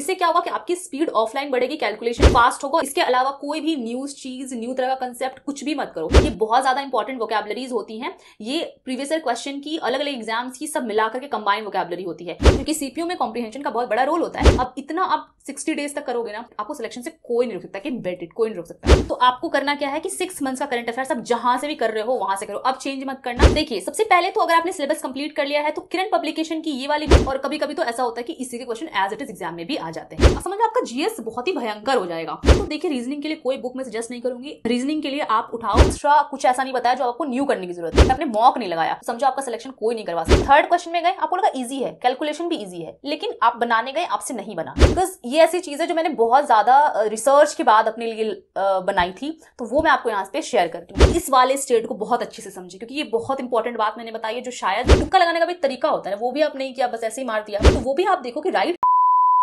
इससे क्या होगा कि आपकी स्पीड ऑफलाइन बढ़ेगी कैलकुलेशन फास्ट होगा इसके अलावा कोई भी न्यूज चीज न्यू तरह का कंसेप्ट कुछ भी मत करो ये बहुत ज्यादा इंपॉर्टेंट वोकेबलरीज होती है ये प्रीवियस क्वेश्चन की अलग अलग एग्जाम्स की सब मिलाकर के कंबाइंड वोकेबलरी होती है क्योंकि सीपीयू में कॉम्प्रीहेंशन का बहुत बड़ा रोल होता है अब इतना आप सिक्सटी डेज तक करोगे ना आपको सिलेक्शन से कोई नहीं रोक सकता कि बेट इट कोई नहीं रोक सकता तो आपको करना क्या है कि सिक्स मंथ्स का करंट अफेयर आप जहां से भी कर रहे हो वहां से करो अब चेंज मत करना देखिए सबसे पहले तो अगर आपने सिलेबस कंप्लीट कर लिया है तो किरण पब्लिकेशन की ये वाली और कभी कभी तो ऐसा होता है कि इसी के question as it is exam में भी आ आ जाते हैं समझ में आपका जीएस बहुत ही भयंकर हो जाएगा तो देखिए रीजनिंग के लिए कोई बुक में सजेस्ट नहीं करूंगी रीजनिंग के लिए आप उठाओ एक्स्ट्रा कुछ ऐसा नहीं बताया जो आपको न्यू करने की जरूरत है आपने मॉक नहीं लगाया समझो आपका सिलेक्शन कोई नहीं करवा सकता थर्ड क्वेश्चन में गए आपको लगा ईजी है कैलकुलेशन भी ईजी है लेकिन आप बनाने गए आपसे नहीं बना बिकॉज ये ऐसी चीज है जो मैंने बहुत ज्यादा रिसर्च के बाद अपने लिए बनाई थी तो वो मैं आपको यहाँ पे शेयर करती हूँ इस वाले स्टेट को बहुत अच्छे से समझे क्योंकि ये बहुत इंपॉर्टेंट बात मैंने बताई है जो शायद टुक्का लगाने का भी तरीका होता है वो भी आप नहीं किया बस ऐसे ही मार दिया तो वो भी आप देखो कि राइट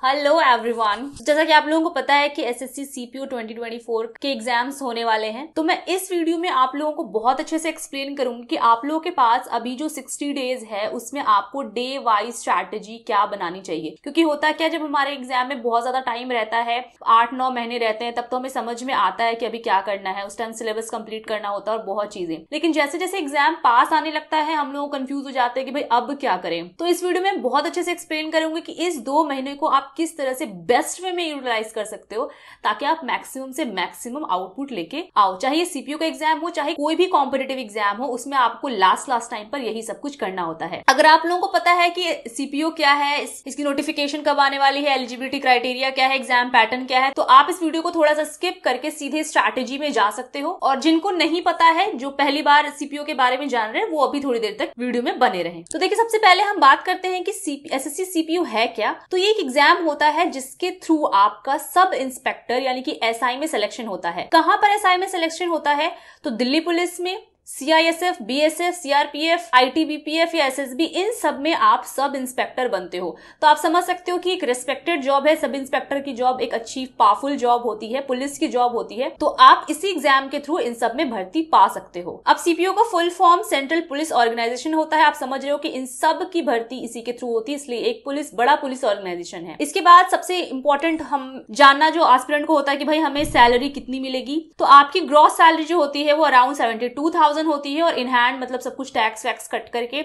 हेलो एवरीवन जैसा कि आप लोगों को पता है कि एस सी 2024 के एग्जाम्स होने वाले हैं तो मैं इस वीडियो में आप लोगों को बहुत अच्छे से एक्सप्लेन करूंगी कि आप लोगों के पास अभी जो 60 डेज है उसमें आपको डे वाइज स्ट्रैटेजी क्या बनानी चाहिए क्योंकि होता क्या जब हमारे एग्जाम में बहुत ज्यादा टाइम रहता है आठ नौ महीने रहते हैं तब तो हमें समझ में आता है कि अभी क्या करना है उस टाइम सिलेबस कंप्लीट करना होता है और बहुत चीजें लेकिन जैसे जैसे एग्जाम पास आने लगता है हम लोग कंफ्यूज हो जाते हैं कि भाई अब क्या करें तो इस वीडियो में बहुत अच्छे से एक्सप्लेन करूंगी कि इस दो महीने को आप किस तरह से बेस्ट वे में यूटिलाइज कर सकते हो ताकि आप मैक्सिमम से मैक्सिमम आउटपुट लेके आओ चाहे सीपीयू का एग्जाम हो चाहे कोई भी कॉम्पिटेटिव एग्जाम हो उसमें आपको लास्ट लास्ट टाइम पर यही सब कुछ करना होता है अगर आप लोगों को पता है कि सीपीयू क्या है इसकी नोटिफिकेशन कब आने वाली है एलिजिबिलिटी क्राइटेरिया क्या है एग्जाम पैटर्न क्या है तो आप इस वीडियो को थोड़ा सा स्किप करके सीधे स्ट्रेटेजी में जा सकते हो और जिनको नहीं पता है जो पहली बार सीपीओ के बारे में जान रहे हैं वो अभी थोड़ी देर तक वीडियो में बने रहे तो देखिए सबसे पहले हम बात करते हैं कि एस एस सीपीयू है क्या तो ये एक एग्जाम एग्जाम होता है जिसके थ्रू आपका सब इंस्पेक्टर यानी कि एसआई में सिलेक्शन होता है कहां पर एसआई में सिलेक्शन होता है तो दिल्ली पुलिस में सीआईएसएफ बीएसएफ सीआरपीएफ आईटीबीपीएफ या एसएसबी इन सब में आप सब इंस्पेक्टर बनते हो तो आप समझ सकते हो कि एक रिस्पेक्टेड जॉब है सब इंस्पेक्टर की जॉब एक अच्छी पावरफुल जॉब होती है पुलिस की जॉब होती है तो आप इसी एग्जाम के थ्रू इन सब में भर्ती पा सकते हो अब सीपीओ का full form central police organisation होता है आप समझ रहे हो कि इन सब की भर्ती इसी के थ्रू होती है इसलिए एक पुलिस बड़ा पुलिस ऑर्गेनाइजेशन है इसके बाद सबसे इंपॉर्टेंट हम जानना जो आस्पिरेंट को होता है कि भाई हमें सैलरी कितनी मिलेगी तो आपकी ग्रॉस सैलरी जो होती है वो around seventy two thousand thousand होती है और इन हैंड मतलब सब कुछ टैक्स वैक्स कट करके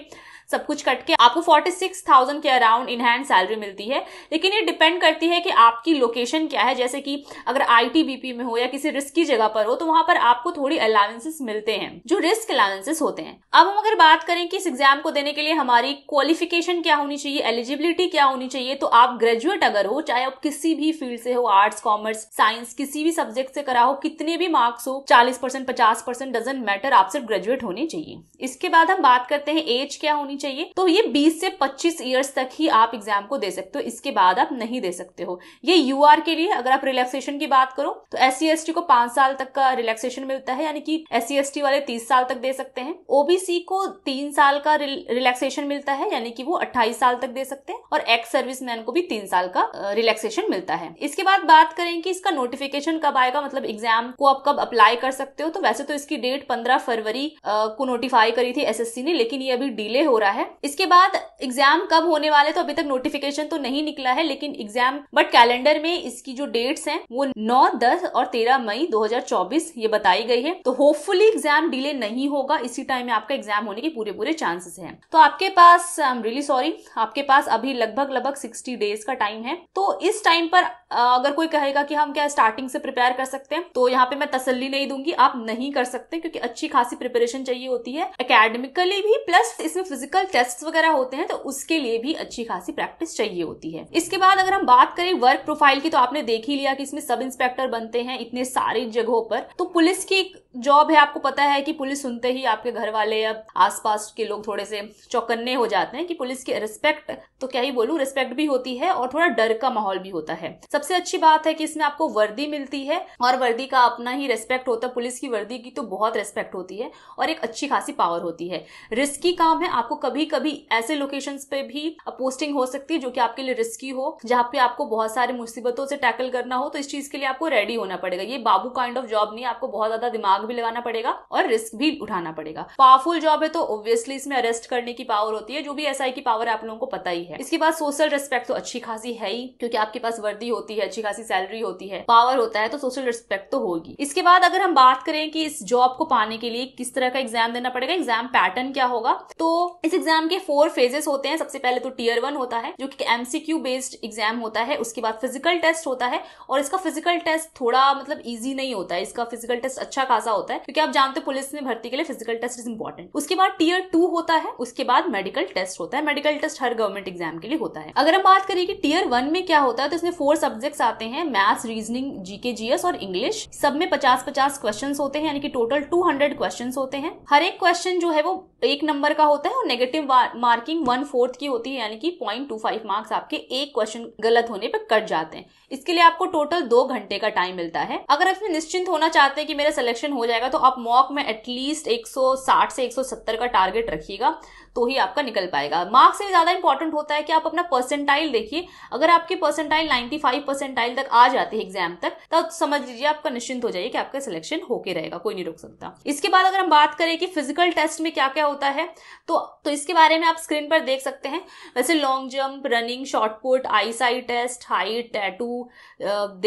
सब कुछ कट के आपको फोर्टी सिक्स थाउजेंड के अराउंड इन हैंड सैलरी मिलती है लेकिन ये डिपेंड करती है कि आपकी लोकेशन क्या है जैसे कि अगर आईटीबीपी में हो या किसी रिस्क की जगह पर हो तो वहां पर आपको थोड़ी अलाउंसेस मिलते हैं जो रिस्क अलाउंसेस होते हैं अब हम अगर बात करें कि इस एग्जाम को देने के लिए हमारी क्वालिफिकेशन क्या होनी चाहिए एलिजिबिलिटी क्या होनी चाहिए तो आप ग्रेजुएट अगर हो चाहे आप किसी भी फील्ड से हो आर्ट्स कॉमर्स साइंस किसी भी सब्जेक्ट से करा हो कितने भी मार्क्स हो चालीस परसेंट पचास परसेंट डजेंट मैटर आप सिर्फ ग्रेजुएट होने चाहिए इसके बाद हम बात करते हैं एज क्या होनी होनी चाहिए तो ये 20 से 25 ईयर्स तक ही आप एग्जाम को दे सकते हो इसके बाद आप नहीं दे सकते हो ये यू के लिए अगर आप रिलैक्सेशन की बात करो तो एस सी e को पांच साल तक का रिलैक्सेशन मिलता है यानी कि एस e वाले तीस साल तक दे सकते हैं ओबीसी को तीन साल का रिलैक्सेशन मिलता है यानी कि वो अट्ठाईस साल तक दे सकते हैं और एक्स सर्विस को भी तीन साल का रिलैक्सेशन मिलता है इसके बाद बात करें कि इसका नोटिफिकेशन कब आएगा मतलब एग्जाम को आप कब अप्लाई कर सकते हो तो वैसे तो इसकी डेट पंद्रह फरवरी को नोटिफाई करी थी एसएससी ने लेकिन ये अभी डिले हो रहा है इसके बाद एग्जाम कब होने वाले तो अभी तक नोटिफिकेशन तो नहीं निकला है लेकिन एग्जाम बट कैलेंडर में इसकी जो डेट्स हैं वो 9, 10 और 13 मई 2024 ये बताई गई है तो होपफुली एग्जाम डिले नहीं होगा इसी टाइम में आपका एग्जाम होने के पूरे पूरे चांसेस हैं तो आपके पास आई एम रियली सॉरी आपके पास अभी लगभग लगभग सिक्सटी डेज का टाइम है तो इस टाइम पर अगर कोई कहेगा कि हम क्या स्टार्टिंग से प्रिपेयर कर सकते हैं तो यहाँ पे मैं तसल्ली नहीं दूंगी आप नहीं कर सकते क्योंकि अच्छी खासी प्रिपरेशन चाहिए होती है अकेडमिकली भी प्लस इसमें फिजिकल फिजिकल टेस्ट वगैरह होते हैं तो उसके लिए भी अच्छी खासी प्रैक्टिस चाहिए होती है इसके बाद अगर हम बात करें वर्क प्रोफाइल की तो आपने देख ही लिया कि इसमें सब इंस्पेक्टर बनते हैं इतने सारी जगहों पर तो पुलिस की एक जॉब है आपको पता है कि पुलिस सुनते ही आपके घर वाले या आसपास के लोग थोड़े से चौकन्ने हो जाते हैं कि पुलिस की रिस्पेक्ट तो क्या ही बोलूं रिस्पेक्ट भी होती है और थोड़ा डर का माहौल भी होता है सबसे अच्छी बात है कि इसमें आपको वर्दी मिलती है और वर्दी का अपना ही रेस्पेक्ट होता है पुलिस की वर्दी की तो बहुत रेस्पेक्ट होती है और एक अच्छी खासी पावर होती है रिस्की काम है आपको कभी कभी ऐसे लोकेशन पे भी पोस्टिंग हो सकती है जो कि आपके लिए रिस्की हो जहाँ पे आपको बहुत सारी मुसीबतों से टैकल करना हो तो इस चीज के लिए आपको रेडी होना पड़ेगा ये बाबू काइंड ऑफ जॉब नहीं आपको बहुत ज्यादा दिमाग दिमाग भी लगाना पड़ेगा और रिस्क भी उठाना पड़ेगा पावरफुल जॉब है तो ऑब्वियसली इसमें अरेस्ट करने की पावर होती है जो भी एसआई की पावर आप लोगों को पता ही है इसके बाद सोशल रिस्पेक्ट तो अच्छी खासी है ही क्योंकि आपके पास वर्दी होती है अच्छी खासी सैलरी होती है पावर होता है तो सोशल रिस्पेक्ट तो होगी इसके बाद अगर हम बात करें कि इस जॉब को पाने के लिए किस तरह का एग्जाम देना पड़ेगा एग्जाम पैटर्न क्या होगा तो इस एग्जाम के फोर फेजेस होते हैं सबसे पहले तो टीयर वन होता है जो कि एमसीक्यू बेस्ड एग्जाम होता है उसके बाद फिजिकल टेस्ट होता है और इसका फिजिकल टेस्ट थोड़ा मतलब ईजी नहीं होता है इसका फिजिकल टेस्ट अच्छा खासा ज्यादा होता है क्योंकि आप जानते हो पुलिस में भर्ती के लिए फिजिकल टेस्ट इज इंपॉर्टेंट उसके बाद टीयर टू होता है उसके बाद मेडिकल टेस्ट होता है मेडिकल टेस्ट हर गवर्नमेंट एग्जाम के लिए होता है अगर हम बात करें कि टीयर वन में क्या होता है तो इसमें फोर सब्जेक्ट्स आते हैं मैथ्स रीजनिंग जीके जीएस और इंग्लिश सब में पचास पचास क्वेश्चन होते हैं यानी कि टोटल टू हंड्रेड क्वेश्चन होते हैं हर एक क्वेश्चन जो है वो एक नंबर का होता है और नेगेटिव मार्किंग वन फोर्थ की होती है यानी कि पॉइंट टू फाइव मार्क्स आपके एक क्वेश्चन गलत होने पर कट जाते हैं इसके लिए आपको टोटल दो घंटे का टाइम मिलता है अगर आप निश्चिंत होना चाहते हैं कि मेरा सिलेक्शन हो जाएगा तो आप मॉक में एटलीस्ट 160 से 170 का टारगेट रखिएगा तो ही आपका निकल पाएगा मार्क्स से ज़्यादा इंपॉर्टेंट होता है कि आप अपना परसेंटाइल देखिए अगर आपके परसेंटाइल 95 परसेंटाइल तक आ जाते हैं एग्जाम तक तब समझ लीजिए आपका निश्चिंत हो जाइए कि आपका सिलेक्शन होके रहेगा कोई नहीं रोक सकता इसके बाद अगर हम बात करें कि फिजिकल टेस्ट में क्या क्या होता है तो, तो इसके बारे में आप स्क्रीन पर देख सकते हैं वैसे long jump running shot put put eyesight test height tattoo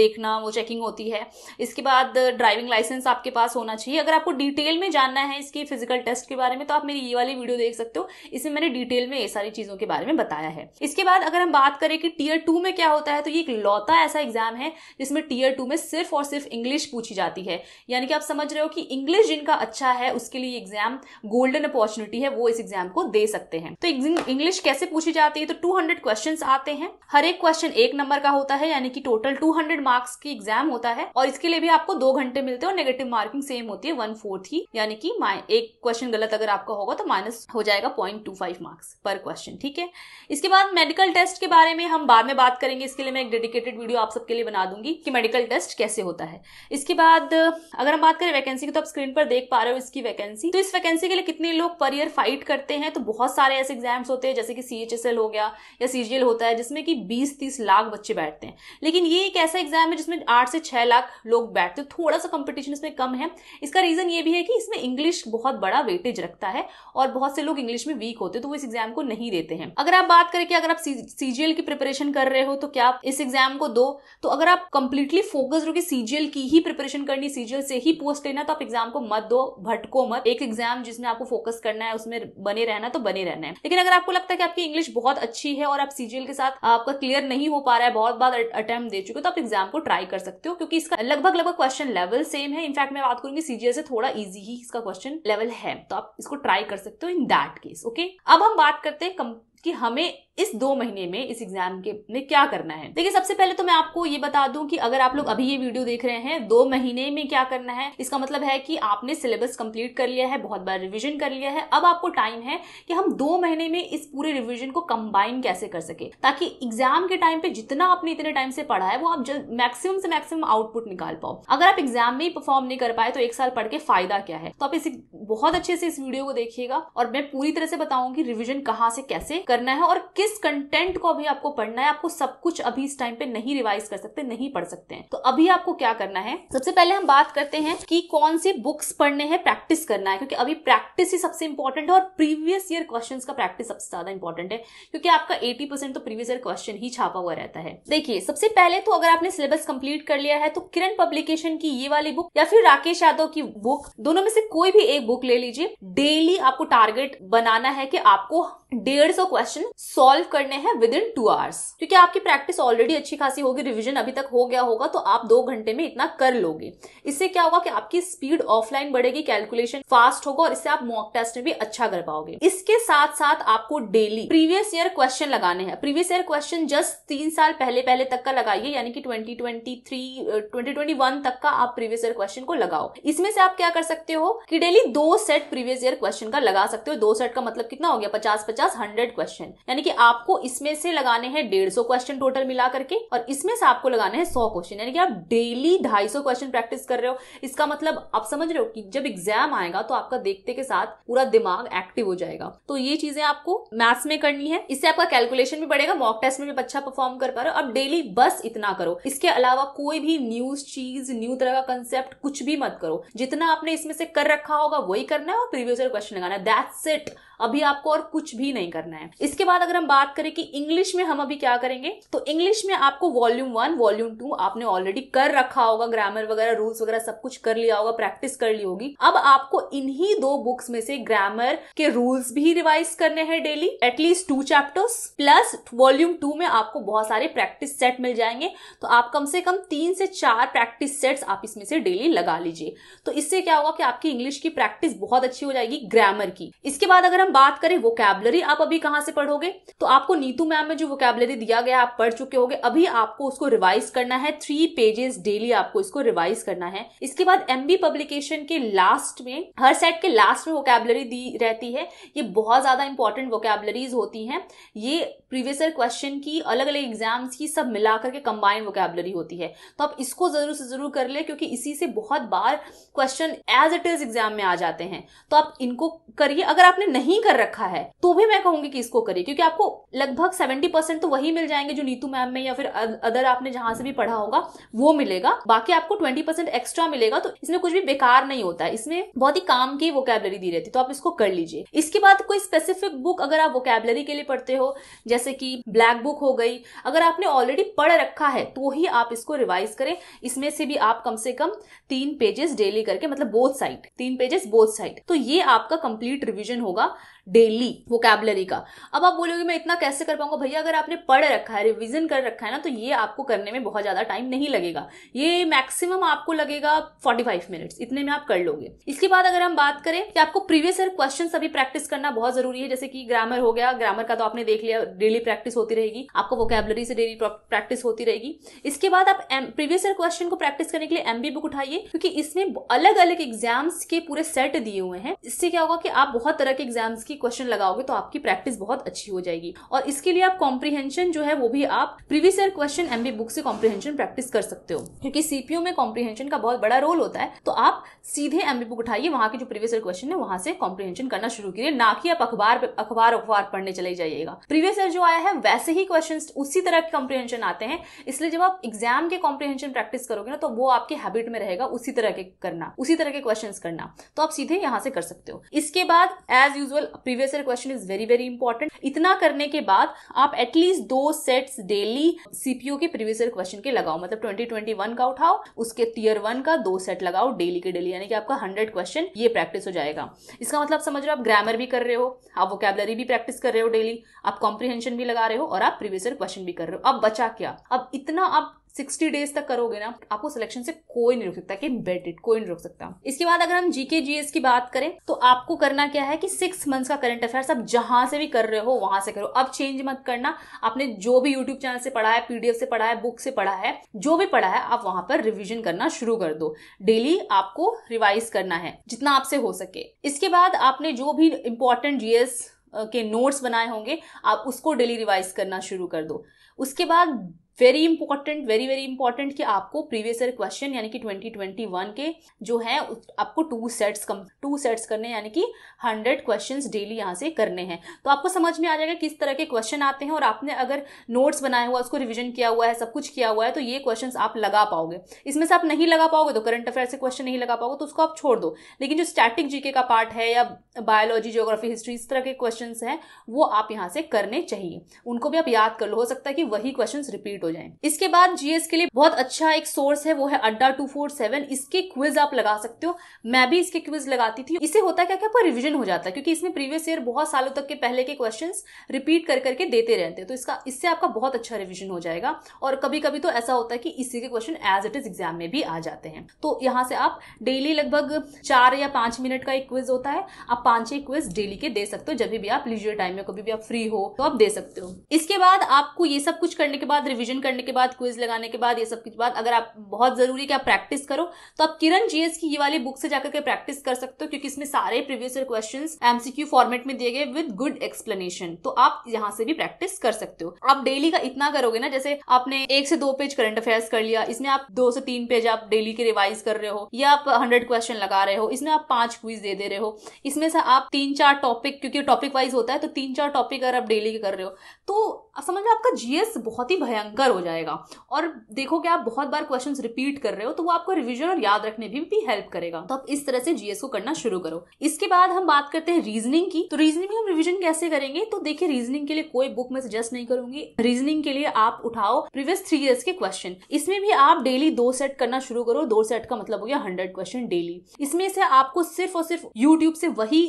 देखना वो चेकिंग होती है इसके बाद ड्राइविंग लाइसेंस आपके पास होना चाहिए अगर आपको डिटेल में जानना है इसकी फिजिकल टेस्ट के बारे में तो आप मेरी ये वाली वीडियो देख सकते हो इसमें मैंने डिटेल में ये सारी चीज़ों के बारे में बताया है इसके बाद अगर हम बात करें कि टीयर टू में क्या होता है तो ये एक लौता ऐसा एग्जाम है जिसमें टीयर टू में सिर्फ और सिर्फ इंग्लिश पूछी जाती है यानी कि आप समझ रहे हो कि इंग्लिश जिनका अच्छा है उसके लिए एग्जाम गोल्डन अपॉर्चुनिटी है वो इस एग्जाम को दे सकते हैं तो इंग्लिश कैसे पूछी जाती है तो टू हंड्रेड आते हैं हर एक क्वेश्चन एक नंबर का होता है यानी कि टोटल टू मार्क्स की एग्जाम होता है और इसके लिए भी आपको दो घंटे मिलते हैं और नेगेटिव मार्किंग सेम होती है वन फोर्थ ही यानी कि एक क्वेश्चन गलत अगर आपका होगा तो माइनस हो जाएगा पॉइंट टू फाइव मार्क्स पर क्वेश्चन ठीक है इसके बाद मेडिकल टेस्ट के बारे में हम बाद में बात करेंगे इसके लिए मैं एक डेडिकेटेड वीडियो आप सबके लिए बना दूंगी कि मेडिकल टेस्ट कैसे होता है इसके बाद अगर हम बात करें वैकेंसी की तो आप स्क्रीन पर देख पा रहे हो इसकी वैकेंसी तो इस वैकेंसी के लिए कितने लोग पर ईयर फाइट करते हैं तो बहुत सारे ऐसे एग्जाम्स होते हैं जैसे कि सी हो गया या सी होता है जिसमें कि बीस तीस लाख बच्चे बैठते हैं लेकिन ये एक ऐसा एग्जाम है जिसमें आठ से छह लाख लोग बैठते हैं थोड़ा सा कॉम्पिटिशन इसमें कम है इसका रीजन ये भी है कि इसमें इंग्लिश बहुत बड़ा वेटेज रखता है और बहुत से लोग इंग्लिश में में वीक होते तो वो इस एग्जाम को नहीं देते हैं अगर आप बात करें कि अगर आप सीजीएल की प्रिपरेशन कर रहे हो तो क्या आप इस एग्जाम को दो तो अगर आप कंप्लीटली फोकस रहो कि सीजीएल की ही प्रिपरेशन करनी सीजीएल से ही पोस्ट लेना तो आप एग्जाम को मत दो भटको मत एक एग्जाम जिसमें आपको फोकस करना है उसमें बने रहना तो बने रहना है लेकिन अगर आपको लगता है कि आपकी इंग्लिश बहुत अच्छी है और आप सीजीएल के साथ आपका क्लियर नहीं हो पा रहा है बहुत बार अटेम्प्ट दे चुके हो तो आप एग्जाम को ट्राई कर सकते हो क्योंकि इसका लगभग लगभग क्वेश्चन लेवल सेम है इनफैक्ट मैं बात करूंगी सीजीएल से थोड़ा इजी ही इसका क्वेश्चन लेवल है तो आप इसको ट्राई कर सकते हो इन दैट केस ओके अब हम बात करते हैं कि हमें इस दो महीने में इस एग्जाम के में क्या करना है देखिए सबसे पहले तो मैं आपको ये बता दूं कि अगर आप लोग अभी ये वीडियो देख रहे हैं दो महीने में क्या करना है इसका मतलब है कि आपने सिलेबस कंप्लीट कर लिया है बहुत बार रिविजन कर लिया है अब आपको टाइम है कि हम दो महीने में इस पूरे रिविजन को कंबाइन कैसे कर सके ताकि एग्जाम के टाइम पे जितना आपने इतने टाइम से पढ़ा है वो आप जल्द मैक्सिमम से मैक्सिमम आउटपुट निकाल पाओ अगर आप एग्जाम में परफॉर्म नहीं कर पाए तो एक साल पढ़ के फायदा क्या है तो आप इस बहुत अच्छे से इस वीडियो को देखिएगा और मैं पूरी तरह से बताऊंगी रिविजन कहाँ से कैसे करना है और किस इस कंटेंट को अभी आपको पढ़ना है आपको सब कुछ अभी इस टाइम पे नहीं रिवाइज कर सकते नहीं पढ़ सकते हैं तो अभी आपको क्या करना है सबसे पहले हम बात करते हैं कि कौन से बुक्स पढ़ने हैं प्रैक्टिस करना है क्योंकि अभी प्रैक्टिस ही सबसे इंपॉर्टेंट है और प्रीवियस ईयर क्वेश्चन का प्रैक्टिस सबसे ज्यादा इंपॉर्टेंट है क्योंकि आपका एटी तो प्रीवियस ईयर क्वेश्चन ही छापा हुआ रहता है देखिए सबसे पहले तो अगर आपने सिलेबस कंप्लीट कर लिया है तो किरण पब्लिकेशन की ये वाली बुक या फिर राकेश यादव की बुक दोनों में से कोई भी एक बुक ले लीजिए डेली आपको टारगेट बनाना है कि आपको डेढ़ सौ क्वेश्चन सॉल्व करने हैं विद इन टू आवर्स क्योंकि आपकी प्रैक्टिस ऑलरेडी अच्छी खासी होगी रिविजन अभी तक हो गया होगा तो आप दो घंटे में इतना कर लोगे इससे क्या होगा कि आपकी स्पीड ऑफलाइन बढ़ेगी कैलकुलेशन फास्ट होगा और इससे आप मॉक टेस्ट में भी अच्छा कर पाओगे इसके साथ साथ आपको डेली प्रीवियस ईयर क्वेश्चन लगाने हैं प्रीवियस ईयर क्वेश्चन जस्ट तीन साल पहले पहले तक का लगाइए यानी कि twenty twenty three twenty twenty one तक का आप प्रीवियस ईयर क्वेश्चन को लगाओ इसमें से आप क्या कर सकते हो कि डेली दो सेट प्रीवियस ईयर क्वेश्चन का लगा सकते हो दो सेट का मतलब कितना हो गया पचास पचास प्लस हंड्रेड क्वेश्चन यानी कि आपको इसमें से लगाने हैं डेढ़ सौ क्वेश्चन टोटल मिला करके और इसमें से आपको लगाने हैं सौ क्वेश्चन यानी कि आप डेली ढाई सौ क्वेश्चन प्रैक्टिस कर रहे हो इसका मतलब आप समझ रहे हो कि जब एग्जाम आएगा तो आपका देखते के साथ पूरा दिमाग एक्टिव हो जाएगा तो ये चीजें आपको मैथ्स में करनी है इससे आपका कैलकुलेशन भी बढ़ेगा मॉक टेस्ट में भी अच्छा परफॉर्म कर पा रहे हो आप डेली बस इतना करो इसके अलावा कोई भी न्यू चीज न्यू तरह का कंसेप्ट कुछ भी मत करो जितना आपने इसमें से कर रखा होगा वही करना है और प्रीवियस ईयर क्वेश्चन लगाना है दैट्स इट अभी आपको और कुछ भी ही नहीं करना है इसके बाद अगर हम बात करें कि इंग्लिश में हम अभी क्या करेंगे तो इंग्लिश में आपको वॉल्यूम वन वॉल्यूम टू आपने ऑलरेडी कर रखा होगा ग्रामर वगैरह रूल्स वगैरह सब कुछ कर लिया होगा प्रैक्टिस कर ली होगी अब आपको इन्हीं दो बुक्स में से ग्रामर के रूल्स भी रिवाइज करने हैं daily at least two chapters plus volume two में आपको बहुत सारे प्रैक्टिस सेट मिल जाएंगे तो आप कम से कम तीन से चार प्रैक्टिस सेट्स आप इसमें से डेली लगा लीजिए तो इससे क्या होगा कि आपकी इंग्लिश की प्रैक्टिस बहुत अच्छी हो जाएगी ग्रामर की इसके बाद अगर हम बात करें वो वोकेबलरी आप अभी कहां से पढ़ोगे तो आपको नीतू मैम में जो वोकेबलरी दिया गया आप पढ़ चुके होगे अभी आपको उसको रिवाइज करना है थ्री पेजेस डेली आपको इसको रिवाइज करना है इसके बाद एमबी पब्लिकेशन के लास्ट में हर सेट के लास्ट में वोकेबलरी दी रहती है ये बहुत ज्यादा इंपॉर्टेंट वोकेबलरीज होती है ये प्रीवियस ईयर क्वेश्चन की अलग अलग एग्जाम्स की सब मिला करके कंबाइंड वोकेबलरी होती है तो आप इसको जरूर से जरूर कर ले क्योंकि इसी से बहुत बार question as it is exam में आ जाते हैं तो आप इनको करिए अगर आपने नहीं कर रखा है तो भी मैं कहूंगी कि इसको करिए क्योंकि आपको लगभग सेवेंटी परसेंट तो वही मिल जाएंगे जो नीतू मैम में या फिर अदर आपने जहां से भी पढ़ा होगा वो मिलेगा बाकी आपको ट्वेंटी परसेंट एक्स्ट्रा मिलेगा तो इसमें कुछ भी बेकार नहीं होता है इसमें बहुत ही काम की वोकेबलरी दी रहती है तो आप इसको कर लीजिए इसके बाद कोई स्पेसिफिक बुक अगर आप वोकेबलरी के लिए पढ़ते हो जैसे कि ब्लैक बुक हो गई अगर आपने ऑलरेडी पढ़ रखा है तो ही आप इसको रिवाइज करें इसमें से भी आप कम से कम तीन पेजेस डेली करके मतलब बोथ साइड तीन पेजेस बोथ साइड तो ये आपका कंप्लीट रिविजन होगा डेली वोकेबलरी का अब आप बोलोगे मैं इतना कैसे कर पाऊंगा भैया अगर आपने पढ़ रखा है रिविजन कर रखा है ना तो ये आपको करने में बहुत ज़्यादा टाइम नहीं लगेगा ये मैक्सिमम आपको लगेगा फोर्टी फाइव मिनट्स इतने में आप कर लोगे इसके बाद अगर हम बात करें कि आपको प्रीवियस ईयर क्वेश्चन अभी प्रैक्टिस करना बहुत जरूरी है जैसे कि ग्रामर हो गया ग्रामर का तो आपने देख लिया डेली प्रैक्टिस होती रहेगी आपको वोकेबलरी से डेली प्रैक्टिस होती रहेगी इसके बाद आप प्रीवियस ईयर क्वेश्चन को प्रैक्टिस करने के लिए एमबी बुक उठाइए क्योंकि इसमें अलग अलग एग्जाम्स के पूरे सेट दिए हुए हैं इससे क्या होगा कि आप बहुत तरह के एग्जाम्स की क्वेश्चन लगाओगे तो आपकी प्रैक्टिस बहुत अच्छी हो जाएगी और इसके लिए आप कॉम्प्रीहेंशन जो है वो भी आप previous year question MB book से कॉम्प्रीहेंशन प्रैक्टिस कर सकते हो क्योंकि सीपीयू में कॉम्प्रीहेंशन का बहुत बड़ा रोल होता है तो आप सीधे एमबी बुक उठाइए वहां के जो प्रीवियस ईयर क्वेश्चन है वहां से कॉम्प्रीहेंशन करना शुरू करिए ना कि आप अखबार अखबार अखबार पढ़ने चले जाइएगा प्रीवियस ईयर जो आया है वैसे ही क्वेश्चन उसी तरह के कॉम्प्रीहेंशन आते हैं इसलिए जब आप एग्जाम के कॉम्प्रीहेंशन प्रैक्टिस करोगे ना तो वो आपके हैबिट में रहेगा उसी तरह के करना उसी तरह के क्वेश्चन करना तो आप सीधे यहां से कर सकते हो इसके बाद as usual previous year question is very very important इतना करने के बाद आप एटलीस्ट दो सेट्स डेली सीपीयू के प्रीवियस ईयर क्वेश्चन के लगाओ मतलब 2021 का उठाओ उसके टीयर वन का दो सेट लगाओ डेली के डेली यानी कि आपका हंड्रेड क्वेश्चन ये प्रैक्टिस हो जाएगा इसका मतलब समझ रहे हो आप ग्रामर भी कर रहे हो आप वोकेबलरी भी प्रैक्टिस कर रहे हो डेली आप कॉम्प्रीहेंशन भी लगा रहे हो और आप प्रीवियस ईयर क्वेश्चन भी कर रहे हो अब बचा क्या अब इतना आप सिक्सटी डेज तक करोगे ना आपको सिलेक्शन से कोई नहीं रोक सकता कि बेट इट कोई नहीं रोक सकता इसके बाद अगर हम जीके जीएस की बात करें तो आपको करना क्या है कि सिक्स मंथ्स का करंट अफेयर्स आप जहां से भी कर रहे हो वहां से करो अब चेंज मत करना आपने जो भी यूट्यूब चैनल से पढ़ा है पीडीएफ से पढ़ा है बुक से पढ़ा है जो भी पढ़ा है आप वहां पर रिविजन करना शुरू कर दो डेली आपको रिवाइज करना है जितना आपसे हो सके इसके बाद आपने जो भी इंपॉर्टेंट जीएस के नोट्स बनाए होंगे आप उसको डेली रिवाइज करना शुरू कर दो उसके बाद very important very very important कि आपको प्रीवियस ईयर क्वेश्चन यानी कि 2021 के जो है आपको टू सेट्स कम टू सेट्स करने यानी कि हंड्रेड क्वेश्चन डेली यहाँ से करने हैं तो आपको समझ में आ जाएगा किस तरह के क्वेश्चन आते हैं और आपने अगर नोट्स बनाया हुआ उसको रिविजन किया हुआ है सब कुछ किया हुआ है तो ये क्वेश्चन आप लगा पाओगे इसमें से आप नहीं लगा पाओगे तो करंट अफेयर से क्वेश्चन नहीं लगा पाओगे तो उसको आप छोड़ दो लेकिन जो स्टैटिक जीके का पार्ट है या बायोलॉजी जियोग्राफी हिस्ट्री इस तरह के क्वेश्चन हैं वो आप यहाँ से करने चाहिए उनको भी आप याद कर लो हो सकता है कि वही क्वेश्चन रिपीट हो जाए इसके बाद जीएस के लिए बहुत अच्छा एक सोर्स है वो है अड्डा टू फोर सेवन इसके क्विज आप लगा सकते हो मैं भी इसके क्विज लगाती थी इससे होता क्या क्या रिविजन हो जाता है क्योंकि इसमें प्रीवियस ईयर बहुत सालों तक के पहले के क्वेश्चन रिपीट कर करके देते रहते हैं तो इसका इससे आपका बहुत अच्छा रिविजन हो जाएगा और कभी कभी तो ऐसा होता है कि इसी के question as it is exam में भी आ जाते हैं तो यहाँ से आप डेली लगभग चार या पांच मिनट का एक क्विज होता है आप पांच एक क्विज डेली के दे सकते हो जब भी आप लीजियर टाइम में कभी भी आप फ्री हो तो आप दे सकते हो इसके बाद आपको ये सब कुछ करने के बाद रिविजन रिवीजन करने के बाद क्विज लगाने के बाद ये सब के बाद अगर आप बहुत ज़रूरी है कि आप प्रैक्टिस करो तो आप किरण जीएस की ये वाली बुक से जाकर के प्रैक्टिस कर सकते हो क्योंकि इसमें सारे previous year question MCQ format में दिए गए विद गुड एक्सप्लेनेशन तो आप यहाँ से भी प्रैक्टिस कर सकते हो आप डेली का इतना करोगे ना जैसे आपने एक से दो पेज करंट अफेयर्स कर लिया इसमें आप दो से तीन पेज आप डेली के रिवाइज कर रहे हो या आप हंड्रेड क्वेश्चन लगा रहे हो इसमें आप पांच क्विज दे दे रहे हो इसमें से आप तीन चार टॉपिक क्योंकि टॉपिक वाइज होता है तो तीन चार टॉपिक अगर आप डेली के कर रहे हो तो समझ लो आपका जीएस बहुत ही भयंकर क्लियर हो जाएगा और देखो कि आप बहुत बार क्वेश्चन रिपीट कर रहे हो तो वो आपको रिविजन और याद रखने में भी हेल्प करेगा तो आप इस तरह से जीएस को करना शुरू करो इसके बाद हम बात करते हैं रीजनिंग की तो रीजनिंग में हम रिविजन कैसे करेंगे तो देखिए रीजनिंग के लिए कोई बुक में सजेस्ट नहीं करूंगी रीजनिंग के लिए आप उठाओ प्रीवियस थ्री ईयर्स के क्वेश्चन इसमें भी आप डेली दो सेट करना शुरू करो दो सेट का मतलब हो गया हंड्रेड क्वेश्चन डेली इसमें से आपको सिर्फ और सिर्फ यूट्यूब से वही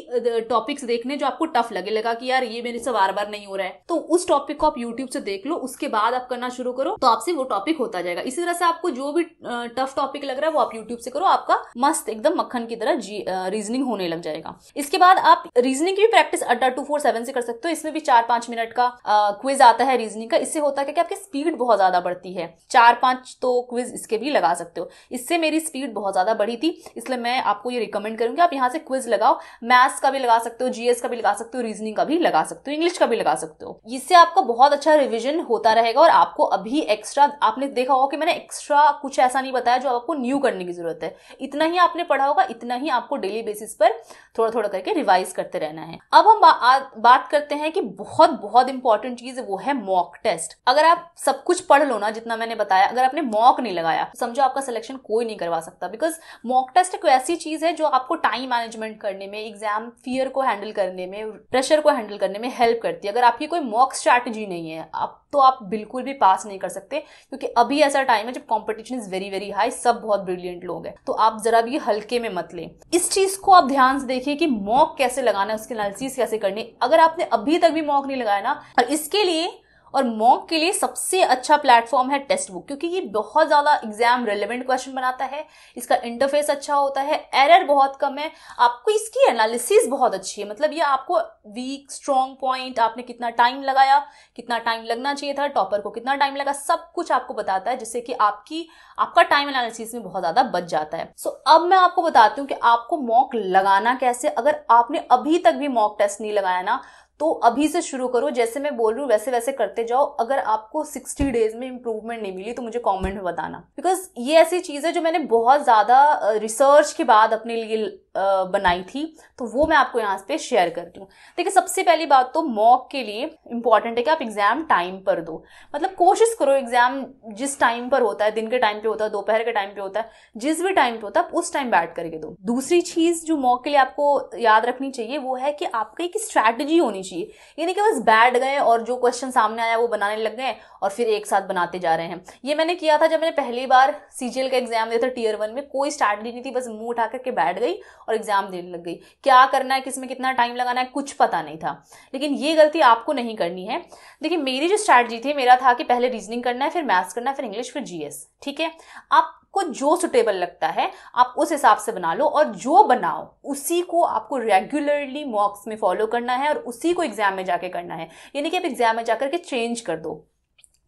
टॉपिक्स देखने जो आपको टफ लगे लगा कि यार ये मेरे से बार बार नहीं हो रहा है तो उस टॉपिक को आप यूट्यूब से देख लो उसके बाद आप करना शुरू शुरू करो तो आपसे वो टॉपिक होता जाएगा इसी तरह से आपको जो भी टफ टॉपिक लग रहा है वो आप यूट्यूब से करो आपका मस्त एकदम मक्खन की तरह रीजनिंग होने लग जाएगा इसके बाद आप रीजनिंग की भी प्रैक्टिस अड्डा टू फोर सेवन से कर सकते हो इसमें भी चार पांच मिनट का क्विज आता है रीजनिंग का इससे होता है कि आपकी स्पीड बहुत ज्यादा बढ़ती है चार पांच तो क्विज इसके भी लगा सकते हो इससे मेरी स्पीड बहुत ज्यादा बढ़ी थी इसलिए मैं आपको ये रिकमेंड करूंगी आप यहाँ से क्विज लगाओ मैथ्स का भी लगा सकते हो जीएस का भी लगा सकते हो रीजनिंग का भी लगा सकते हो इंग्लिश का भी लगा सकते हो इससे आपका बहुत अच्छा रिविजन होता रहेगा और आपको अभी एक्स्ट्रा आपने देखा होगा कि मैंने एक्स्ट्रा कुछ ऐसा नहीं बताया जो आपको न्यू करने की ज़रूरत है इतना ही आपने पढ़ा होगा इतना ही आपको डेली बेसिस पर थोड़ा थोड़ा करके रिवाइज करते रहना है अब हम बा, आ, बात करते हैं कि बहुत बहुत इंपॉर्टेंट चीज़ वो है मॉक टेस्ट अगर आप सब कुछ पढ़ लो ना जितना मैंने बताया अगर आपने मॉक नहीं लगाया समझो आपका सिलेक्शन कोई नहीं करवा सकता बिकॉज मॉक टेस्ट एक ऐसी चीज़ है जो आपको टाइम मैनेजमेंट करने में एग्जाम फियर को हैंडल करने में प्रेशर को हैंडल करने में हेल्प करती है अगर आपकी कोई मॉक स्ट्रैटेजी नहीं है आप तो आप बिल्कुल भी पास नहीं कर सकते क्योंकि अभी ऐसा टाइम है जब competition is very very high सब बहुत ब्रिलियंट लोग हैं तो आप जरा भी हल्के में मत लें इस चीज को आप ध्यान से देखिए कि मॉक कैसे लगाना है उसके एनालिसिस कैसे करनी अगर आपने अभी तक भी मॉक नहीं लगाया ना और इसके लिए और मॉक के लिए सबसे अच्छा प्लेटफॉर्म है टेक्स्ट बुक क्योंकि ये बहुत ज़्यादा एग्जाम रेलिवेंट क्वेश्चन बनाता है इसका इंटरफेस अच्छा होता है एरर बहुत कम है आपको इसकी एनालिसिस बहुत अच्छी है मतलब ये आपको वीक स्ट्रॉन्ग पॉइंट आपने कितना टाइम लगाया कितना टाइम लगना चाहिए था टॉपर को कितना टाइम लगा सब कुछ आपको बताता है जिससे कि आपकी आपका टाइम एनालिसिस में बहुत ज़्यादा बच जाता है सो so, अब मैं आपको बताती हूँ कि आपको मॉक लगाना कैसे अगर आपने अभी तक भी मॉक टेस्ट नहीं लगाया ना तो अभी से शुरू करो जैसे मैं बोल रही हूँ वैसे वैसे करते जाओ अगर आपको सिक्सटी डेज में इंप्रूवमेंट नहीं मिली तो मुझे कॉमेंट में बताना बिकॉज ये ऐसी चीज़ है जो मैंने बहुत ज़्यादा रिसर्च के बाद अपने लिए बनाई थी तो वो मैं आपको यहाँ पे शेयर करती हूँ देखिए सबसे पहली बात तो मॉक के लिए इंपॉर्टेंट है कि आप एग्ज़ाम टाइम पर दो मतलब कोशिश करो एग्ज़ाम जिस टाइम पर होता है दिन के टाइम पे होता है दोपहर के टाइम पे होता है जिस भी टाइम पे होता है उस टाइम बैठ करके दो दूसरी चीज़ जो मॉक के लिए आपको याद रखनी चाहिए वो है कि आपकी एक स्ट्रैटेजी होनी चाहिए ये नहीं कि बस बैठ गए और जो क्वेश्चन सामने आया वो बनाने लग गए और फिर एक साथ बनाते जा रहे हैं ये मैंने किया था जब मैंने पहली बार सी का एग्ज़ाम दिया था टीयर वन में कोई स्ट्रैटेजी नहीं थी बस मुँह उठा करके बैठ गई और एग्जाम देने लग गई क्या करना है किसमें कितना टाइम लगाना है कुछ पता नहीं था लेकिन ये गलती आपको नहीं करनी है देखिए मेरी जो स्ट्रैटी थी मेरा था कि पहले रीजनिंग करना है फिर मैथ्स करना है फिर इंग्लिश फिर जीएस ठीक है आप आपको जो सुटेबल लगता है आप उस हिसाब से बना लो और जो बनाओ उसी को आपको रेगुलरली मॉक्स में फॉलो करना है और उसी को एग्जाम में जाके करना है यानी कि आप एग्जाम में जाकर के चेंज कर दो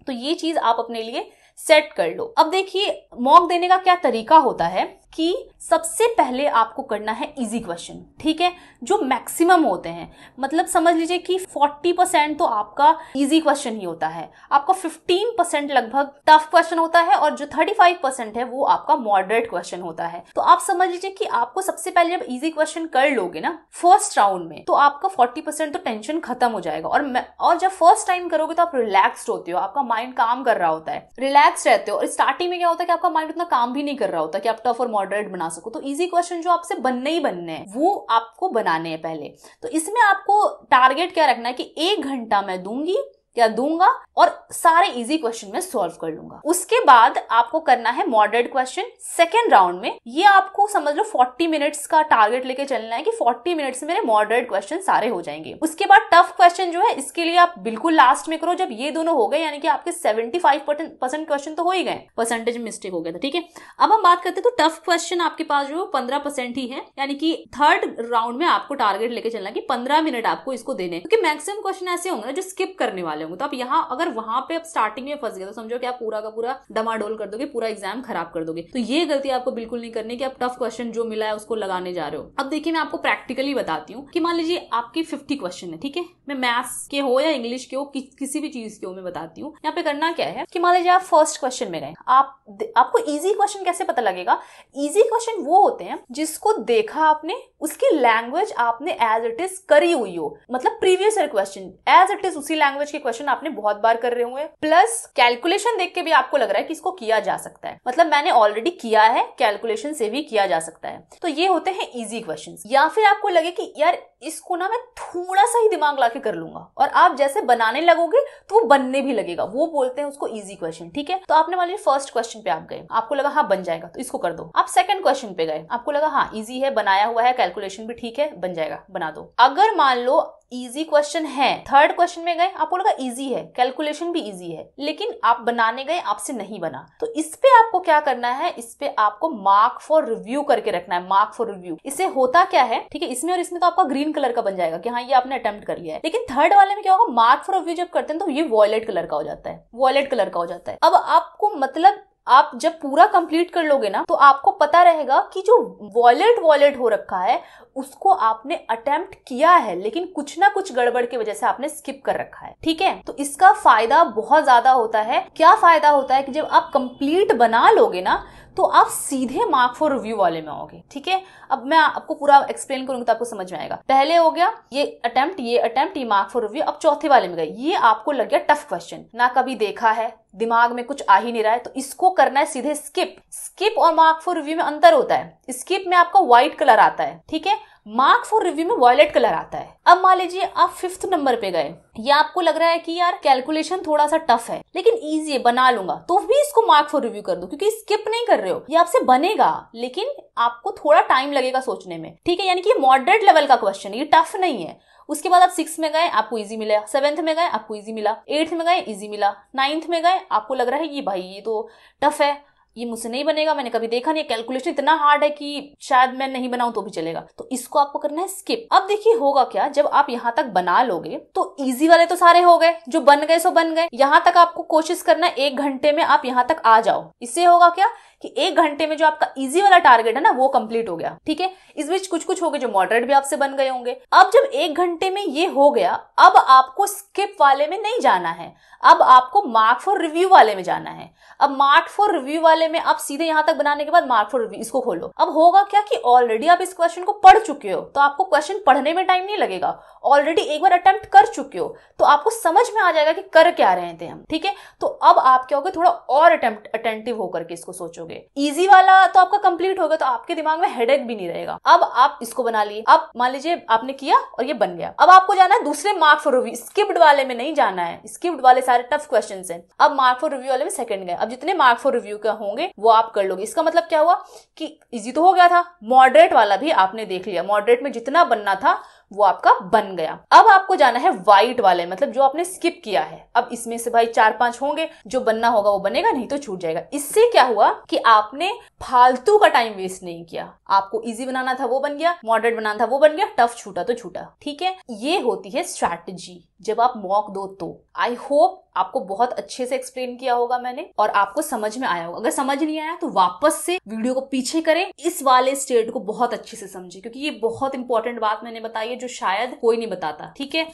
तो ये चीज़ आप अपने लिए सेट कर लो अब देखिए मॉक देने का क्या तरीका होता है कि सबसे पहले आपको करना है इजी क्वेश्चन ठीक है जो मैक्सिमम होते हैं मतलब समझ लीजिए कि 40 परसेंट तो आपका इजी क्वेश्चन ही होता है आपका 15 परसेंट लगभग टफ क्वेश्चन होता है और जो 35 परसेंट है वो आपका मॉडरेट क्वेश्चन होता है तो आप समझ लीजिए कि आपको सबसे पहले जब इजी क्वेश्चन कर लोगे ना फर्स्ट राउंड में तो आपका फोर्टी परसेंट तो टेंशन खत्म हो जाएगा और और जब फर्स्ट टाइम करोगे तो आप रिलैक्सड होते हो आपका माइंड काम कर रहा होता है रिलैक्स रहते हो और स्टार्टिंग में क्या होता है कि आपका माइंड उतना काम भी नहीं कर रहा होता कि आप टफ और मॉडरेट बना सको तो इजी क्वेश्चन जो आपसे बनने ही बनने हैं वो आपको बनाने हैं पहले तो इसमें आपको टारगेट क्या रखना है कि एक घंटा मैं दूंगी क्या दूंगा और सारे इजी क्वेश्चन में सॉल्व कर लूंगा उसके बाद आपको करना है मॉडरेट क्वेश्चन सेकेंड राउंड में ये आपको समझ लो 40 मिनट्स का टारगेट लेके चलना है कि 40 मिनट्स में मेरे मॉडरेट क्वेश्चन सारे हो जाएंगे उसके बाद टफ क्वेश्चन जो है इसके लिए आप बिल्कुल लास्ट में करो जब ये दोनों हो गए यानी कि आपके सेवेंटी परसेंट क्वेश्चन तो हो ही गए परसेंटेज मिस्टेक हो गया था ठीक है अब हम बात करते हैं तो टफ क्वेश्चन आपके पास जो पंद्रह परसेंट ही है यानी कि थर्ड राउंड में आपको टारगेट लेके चलना कि पंद्रह मिनट आपको इसको देने क्योंकि मैक्सिमम क्वेश्चन ऐसे होंगे ना जो स्किप करने वाले वाले होंगे तो आप यहाँ अगर वहां पे आप स्टार्टिंग में फंस गए तो समझो कि आप पूरा का पूरा डमाडोल कर दोगे पूरा एग्जाम खराब कर दोगे तो ये गलती आपको बिल्कुल नहीं करनी कि आप टफ क्वेश्चन जो मिला है उसको लगाने जा रहे हो अब देखिए मैं आपको प्रैक्टिकली बताती हूँ कि मान लीजिए आपकी फिफ्टी क्वेश्चन है ठीक है मैं मैथ्स के हो या इंग्लिश के हो कि, किसी भी चीज के हो मैं बताती हूँ यहाँ पे करना क्या है कि मान लीजिए आप फर्स्ट क्वेश्चन में गए आप आपको इजी क्वेश्चन कैसे पता लगेगा इजी क्वेश्चन वो होते हैं जिसको देखा आपने उसकी लैंग्वेज आपने एज इट इज करी हुई हो मतलब previous question as it is उसी लैंग्वेज के क्वेश्चन आपने बहुत बार कर रहे होंगे प्लस कैलकुलेशन देख के भी आपको लग रहा है कि इसको किया जा सकता है मतलब मैंने ऑलरेडी किया है कैलकुलेशन से भी किया जा सकता है तो ये होते हैं इजी क्वेश्चन या फिर आपको लगे कि यार इसको ना मैं थोड़ा सा ही दिमाग ला कर लूंगा और आप जैसे बनाने लगोगे तो वो बनने भी लगेगा वो बोलते हैं उसको इजी क्वेश्चन ठीक है तो आपने मान लीजिए फर्स्ट क्वेश्चन पे आप गए आपको लगा हाँ बन जाएगा तो इसको कर दो आप सेकंड क्वेश्चन पे गए आपको लगा हाँ इजी है बनाया हुआ है कैलकुलेशन भी ठीक है बन जाएगा बना दो अगर मान लो इजी क्वेश्चन है थर्ड क्वेश्चन में गए आपको लगा इजी है कैलकुलेशन भी इजी है लेकिन आप बनाने गए आपसे नहीं बना तो इस पे आपको क्या करना है इस पे आपको मार्क फॉर रिव्यू करके रखना है मार्क फॉर रिव्यू इससे होता क्या है ठीक है इसमें और इसमें तो आपका ग्रीन कलर का बन जाएगा कि हाँ ये आपने अटेम्प्ट कर लिया है लेकिन थर्ड वाले में क्या होगा मार्क फॉर रिव्यू जब करते हैं तो ये वॉयलेट कलर का हो जाता है वॉयलेट कलर का हो जाता है अब आपको मतलब आप जब पूरा कंप्लीट कर लोगे ना तो आपको पता रहेगा कि जो वॉलेट वॉलेट हो रखा है उसको आपने अटेम्प्ट किया है लेकिन कुछ ना कुछ गड़बड़ की वजह से आपने स्किप कर रखा है ठीक है तो इसका फायदा बहुत ज्यादा होता है क्या फायदा होता है कि जब आप कंप्लीट बना लोगे ना तो आप सीधे मार्क फॉर रिव्यू वाले में आओगे ठीक है अब मैं आपको पूरा एक्सप्लेन करूंगी तो आपको समझ में आएगा पहले हो गया ये अटेम्प्ट ये अटेम्प्ट ये मार्क फॉर रिव्यू अब चौथे वाले में गए ये आपको लग गया टफ क्वेश्चन ना कभी देखा है दिमाग में कुछ आ ही नहीं रहा है तो इसको करना है सीधे स्किप स्किप और मार्क फॉर रिव्यू में अंतर होता है स्किप में आपका व्हाइट कलर आता है ठीक है मार्क फॉर रिव्यू में वॉयलेट कलर आता है अब मान लीजिए आप फिफ्थ नंबर पे गए या आपको लग रहा है कि यार कैलकुलेशन थोड़ा सा टफ है लेकिन इजी है बना लूंगा तो भी इसको मार्क फॉर रिव्यू कर दो क्योंकि स्किप नहीं कर रहे हो ये आपसे बनेगा लेकिन आपको थोड़ा टाइम लगेगा सोचने में ठीक है यानी कि मॉडरेट लेवल का क्वेश्चन ये टफ नहीं है उसके बाद आप सिक्स में गए आपको इजी मिला सेवेंथ में गए आपको इजी मिला एट्थ में गए इजी मिला नाइन्थ में गए आपको लग रहा है ये भाई ये तो टफ है ये मुझसे नहीं बनेगा मैंने कभी देखा नहीं कैलकुलेशन इतना हार्ड है कि शायद मैं नहीं बनाऊं तो भी चलेगा तो इसको आपको करना है स्किप अब देखिए होगा क्या जब आप यहाँ तक बना लोगे तो इजी वाले तो सारे हो गए जो बन गए सो बन गए यहाँ तक आपको कोशिश करना एक घंटे में आप यहाँ तक आ जाओ इससे होगा क्या कि एक घंटे में जो आपका इजी वाला टारगेट है ना वो कंप्लीट हो गया ठीक है इस बीच कुछ कुछ हो गए जो मॉडरेट भी आपसे बन गए होंगे अब जब एक घंटे में ये हो गया अब आपको स्किप वाले में नहीं जाना है अब आपको मार्क फॉर रिव्यू वाले में जाना है अब मार्क फॉर रिव्यू वाले में आप सीधे यहां तक बनाने के बाद मार्क फॉर रिव्यू इसको खोलो अब होगा क्या कि ऑलरेडी आप इस क्वेश्चन को पढ़ चुके हो तो आपको क्वेश्चन पढ़ने में टाइम नहीं लगेगा ऑलरेडी एक बार अटेम्प्ट कर चुके हो तो आपको समझ में आ जाएगा कि कर क्या रहे थे हम ठीक है तो अब आप क्या होगे थोड़ा और अटेम्प्ट अटेंटिव होकर के इसको सोचोगे करोगे इजी वाला तो आपका कंप्लीट होगा तो आपके दिमाग में हेडेक भी नहीं रहेगा अब आप इसको बना लिए अब मान लीजिए आपने किया और ये बन गया अब आपको जाना है दूसरे मार्क फॉर रिव्यू स्किप्ड वाले में नहीं जाना है स्किप्ड वाले सारे टफ क्वेश्चन है अब मार्क फॉर रिव्यू वाले में सेकंड गए अब जितने मार्क फॉर रिव्यू का होंगे वो आप कर लोगे इसका मतलब क्या हुआ कि इजी तो हो गया था मॉडरेट वाला भी आपने देख लिया मॉडरेट में जितना बनना था वो आपका बन गया अब आपको जाना है व्हाइट वाले मतलब जो आपने स्किप किया है अब इसमें से भाई चार पांच होंगे जो बनना होगा वो बनेगा नहीं तो छूट जाएगा इससे क्या हुआ कि आपने फालतू का टाइम वेस्ट नहीं किया आपको इजी बनाना था वो बन गया मॉडरेट बनाना था वो बन गया टफ छूटा तो छूटा ठीक है ये होती है स्ट्रैटेजी जब आप मॉक दो तो आई होप आपको बहुत अच्छे से एक्सप्लेन किया होगा मैंने और आपको समझ में आया होगा अगर समझ नहीं आया तो वापस से वीडियो को पीछे करें इस वाले स्टेट को बहुत अच्छे से समझे क्योंकि ये बहुत इंपॉर्टेंट बात मैंने बताई है जो शायद कोई नहीं बताता ठीक है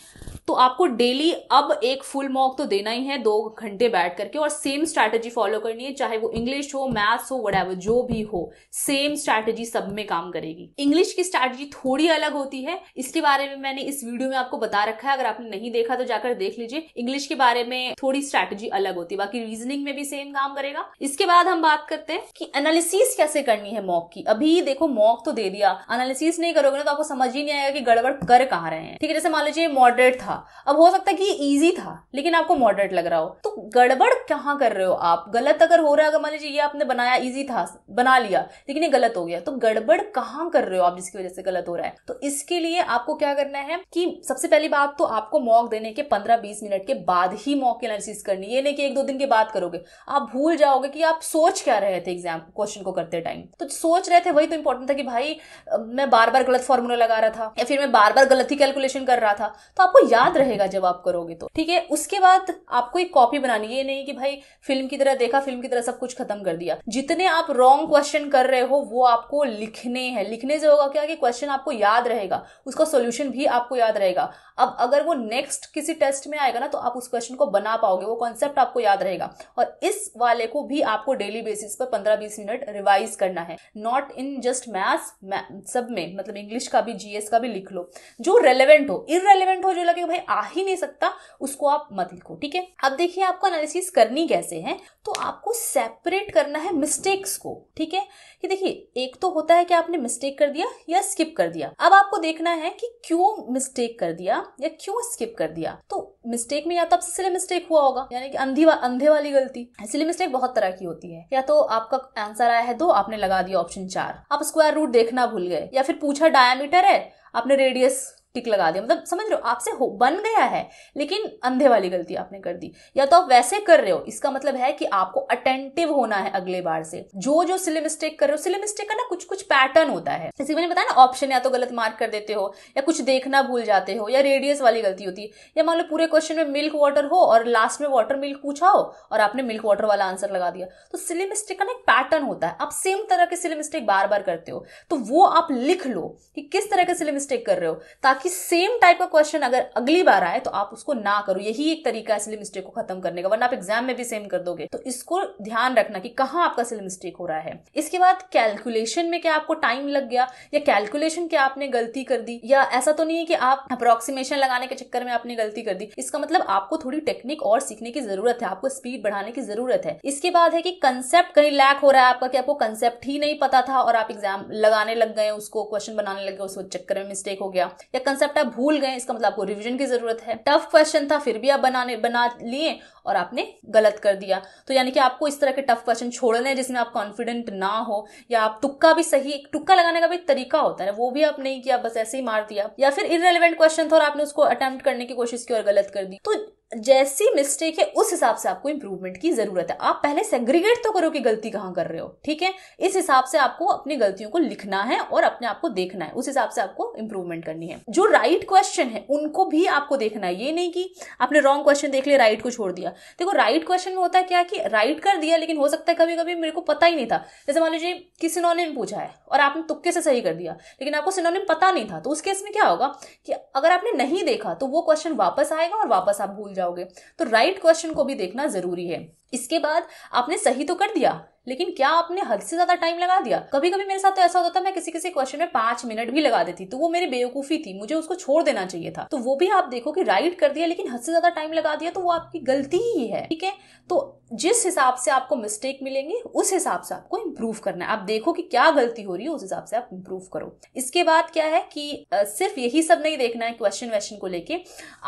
तो आपको डेली अब एक फुल मॉक तो देना ही है दो घंटे बैठ करके और सेम स्ट्रैटेजी फॉलो करनी है चाहे वो इंग्लिश हो मैथ्स हो वट जो भी हो सेम स्ट्रैटेजी सब में काम करेगी इंग्लिश की स्ट्रैटेजी थोड़ी अलग होती है इसके बारे में मैंने इस वीडियो में आपको बता रखा है अगर आपने नहीं देखा तो जाकर देख लीजिए इंग्लिश इंग्लिश के बारे में थोड़ी स्ट्रैटेजी अलग होती है बाकी रीजनिंग में भी सेम काम करेगा इसके बाद हम बात करते हैं कि एनालिसिस कैसे करनी है मॉक की अभी देखो मॉक तो दे दिया एनालिसिस नहीं करोगे ना तो आपको समझ ही नहीं आएगा कि गड़बड़ कर कहा रहे हैं ठीक है जैसे मान लीजिए मॉडरेट था अब हो सकता है कि ईजी था लेकिन आपको मॉडरेट लग रहा हो तो गड़बड़ कहाँ कर रहे हो आप गलत अगर हो रहा है अगर मान लीजिए ये आपने बनाया ईजी था बना लिया लेकिन ये गलत हो गया तो गड़बड़ कहाँ कर रहे हो आप जिसकी वजह से गलत हो रहा है तो इसके लिए आपको क्या करना है कि सबसे पहली बात तो आपको मॉक देने के पंद्रह बीस मिनट के बाद ही मॉक एनालिसिस करनी ये नहीं कि एक दो दिन के बाद करोगे आप भूल जाओगे कि आप सोच क्या रहे थे एग्जाम क्वेश्चन को करते टाइम तो सोच रहे थे वही तो इंपॉर्टेंट था कि भाई मैं बार बार गलत फॉर्मूला लगा रहा था या फिर मैं बार बार गलत ही कैलकुलेशन कर रहा था तो आपको याद रहेगा जब आप करोगे तो ठीक है उसके बाद आपको एक कॉपी बनानी ये नहीं कि भाई फिल्म की तरह देखा फिल्म की तरह सब कुछ खत्म कर दिया जितने आप रॉन्ग क्वेश्चन कर रहे हो वो आपको लिखने हैं लिखने से होगा क्या कि क्वेश्चन आपको याद रहेगा उसका सोल्यूशन भी आपको याद रहेगा अब अगर वो नेक्स्ट किसी टेस्ट में आएगा ना तो आप उस क्वेश्चन को बना पाओगे वो कॉन्सेप्ट आपको याद रहेगा और इस वाले को भी आपको डेली बेसिस पर पंद्रह बीस मिनट रिवाइज करना है नॉट इन जस्ट मैथ्स सब में मतलब इंग्लिश का भी जीएस का भी लिख लो जो रेलिवेंट हो इनरेलीवेंट हो जो लगे भाई आ ही नहीं सकता उसको आप मत लिखो ठीक है अब देखिए आपको एनालिसिस करनी कैसे है तो आपको सेपरेट करना है मिस्टेक्स को ठीक है कि देखिए एक तो होता है कि आपने मिस्टेक कर दिया या स्किप कर दिया अब आपको देखना है कि क्यों मिस्टेक कर दिया या क्यों स्किप कर दिया तो मिस्टेक में या तो आपसे सिले मिस्टेक हुआ होगा यानी कि अंधी वा, अंधे वाली गलती इसलिए मिस्टेक बहुत तरह की होती है या तो आपका आंसर आया है दो आपने लगा दिया ऑप्शन चार आप स्क्वायर रूट देखना भूल गए या फिर पूछा डायमीटर है आपने रेडियस टिक लगा दिया मतलब समझ रहे हो आपसे हो बन गया है लेकिन अंधे वाली गलती आपने कर दी या तो आप वैसे कर रहे हो इसका मतलब है कि आपको अटेंटिव होना है अगले बार से जो जो सिले मिस्टेक कर रहे हो सिले मिस्टेक का ना कुछ कुछ पैटर्न होता है जैसे मैंने बताया ना ऑप्शन या तो गलत मार्क कर देते हो या कुछ देखना भूल जाते हो या रेडियस वाली गलती होती है या मान लो पूरे क्वेश्चन में मिल्क वाटर हो और लास्ट में वाटर मिल्क पूछा हो और आपने मिल्क वाटर वाला आंसर लगा दिया तो सिले मिस्टेक का ना एक पैटर्न होता है आप सेम तरह के सिले मिस्टेक बार बार करते हो तो वो आप लिख लो कि किस तरह के सिले मिस्टेक कर रहे हो ताकि ताकि सेम टाइप का क्वेश्चन अगर अगली बार आए तो आप उसको ना करो यही एक तरीका है सिले मिस्टेक को खत्म करने का वरना आप एग्जाम में भी सेम कर दोगे तो इसको ध्यान रखना कि कहाँ आपका सिले मिस्टेक हो रहा है इसके बाद कैलकुलेशन में क्या आपको टाइम लग गया या कैलकुलेशन क्या आपने गलती कर दी या ऐसा तो नहीं है कि आप अप्रोक्सीमेशन लगाने के चक्कर में आपने गलती कर दी इसका मतलब आपको थोड़ी टेक्निक और सीखने की जरूरत है आपको स्पीड बढ़ाने की जरूरत है इसके बाद है कि कंसेप्ट कहीं लैक हो रहा है आपका कि आपको कंसेप्ट ही नहीं पता था और आप एग्जाम लगाने लग गए उसको क्वेश्चन बनाने लग गए उसको चक्कर में मिस्टेक हो गया या कॉन्सेप्ट आप भूल गए इसका मतलब आपको रिविजन की जरूरत है टफ क्वेश्चन था फिर भी आप बनाने बना लिए और आपने गलत कर दिया तो यानी कि आपको इस तरह के टफ क्वेश्चन छोड़ने हैं जिसमें आप कॉन्फिडेंट ना हो या आप तुक्का भी सही टुक्का लगाने का भी तरीका होता है वो भी आप नहीं किया बस ऐसे ही मार दिया या फिर इनरेलीवेंट क्वेश्चन था और आपने उसको अटेम्प्ट करने की कोशिश की और गलत कर दी तो जैसी मिस्टेक है उस हिसाब से आपको इंप्रूवमेंट की जरूरत है आप पहले सेग्रीगेट तो करो कि गलती कहां कर रहे हो ठीक है इस हिसाब से आपको अपनी गलतियों को लिखना है और अपने आप को देखना है उस हिसाब से आपको इंप्रूवमेंट करनी है जो राइट right क्वेश्चन है उनको भी आपको देखना है ये नहीं कि आपने रॉन्ग क्वेश्चन देख लिया राइट right को छोड़ दिया देखो राइट क्वेश्चन में होता है क्या कि राइट कर दिया लेकिन हो सकता है कभी कभी मेरे को पता ही नहीं था जैसे मान लीजिए कि सिनोनिम पूछा है और आपने तुक्के से सही कर दिया लेकिन आपको सिनोनिम पता नहीं था तो उस केस में क्या होगा कि अगर आपने नहीं देखा तो वो क्वेश्चन वापस आएगा और वापस आप भूल जाओगे तो राइट क्वेश्चन को भी देखना जरूरी है इसके बाद आपने सही तो कर दिया लेकिन क्या आपने हद से ज्यादा टाइम लगा दिया कभी कभी मेरे साथ तो ऐसा होता था मैं किसी किसी क्वेश्चन में पांच मिनट भी लगा देती तो वो मेरी बेवकूफी थी मुझे उसको छोड़ देना चाहिए था तो वो भी आप देखो कि राइट कर दिया लेकिन हद से ज्यादा टाइम लगा दिया तो वो आपकी गलती ही है ठीक है तो जिस हिसाब से आपको मिस्टेक मिलेंगे उस हिसाब से आपको इम्प्रूव करना है आप देखो कि क्या गलती हो रही है उस हिसाब से आप इम्प्रूव करो इसके बाद क्या है कि सिर्फ यही सब नहीं देखना है क्वेश्चन वेश्चन को लेके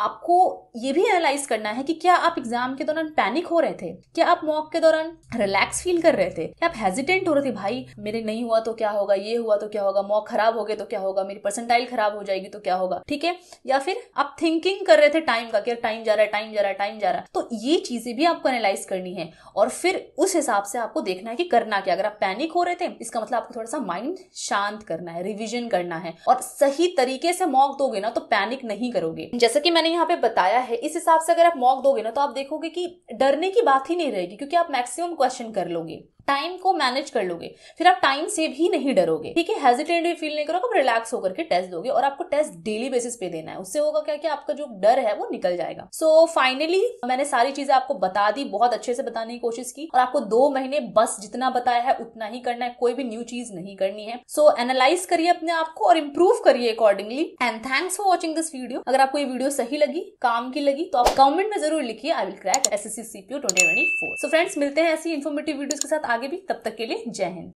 आपको ये भी एनालाइज करना है कि क्या आप एग्जाम के दौरान पैनिक हो रहे थे क्या आप मॉक के दौरान रिलैक्स फील कर रहे रहे थे आप हेजिटेंट हो रहे थे भाई मेरे नहीं हुआ तो क्या होगा ये हुआ तो क्या होगा मॉक खराब हो गए तो क्या होगा मेरी परसेंटाइल खराब हो जाएगी तो क्या होगा ठीक है या फिर आप थिंकिंग कर रहे थे टाइम का कि टाइम जा रहा है टाइम जा रहा है टाइम जा रहा है तो ये चीजें भी आपको एनालाइज करनी है और फिर उस हिसाब से आपको देखना है कि करना क्या अगर आप पैनिक हो रहे थे इसका मतलब आपको थोड़ा सा माइंड शांत करना है रिविजन करना है और सही तरीके से मॉक दोगे ना तो पैनिक नहीं करोगे जैसे कि मैंने यहाँ पे बताया है इस हिसाब से अगर आप मॉक दोगे ना तो आप देखोगे कि डरने की बात ही नहीं रहेगी क्योंकि आप मैक्सिमम क्वेश्चन कर लोगे टाइम को मैनेज कर लोगे फिर आप टाइम से भी नहीं डरोगे ठीक है हेजिटेंट फील नहीं करोगे आप रिलैक्स होकर के टेस्ट दोगे और आपको टेस्ट डेली बेसिस पे देना है उससे होगा क्या कि आपका जो डर है वो निकल जाएगा सो so, फाइनली मैंने सारी चीजें आपको बता दी बहुत अच्छे से बताने की कोशिश की और आपको दो महीने बस जितना बताया है उतना ही करना है कोई भी न्यू चीज नहीं करनी है सो एनालाइज करिए अपने आप को और इम्प्रूव करिए accordingly and thanks for watching this video अगर आपको ये वीडियो सही लगी काम की लगी तो आप कमेंट में जरूर लिखिए I will crack S S C CPO twenty twenty four so friends मिलते हैं ऐसी इन्फॉर्मेटिव वीडियो के साथ आगे भी तब तक के लिए जय हिंद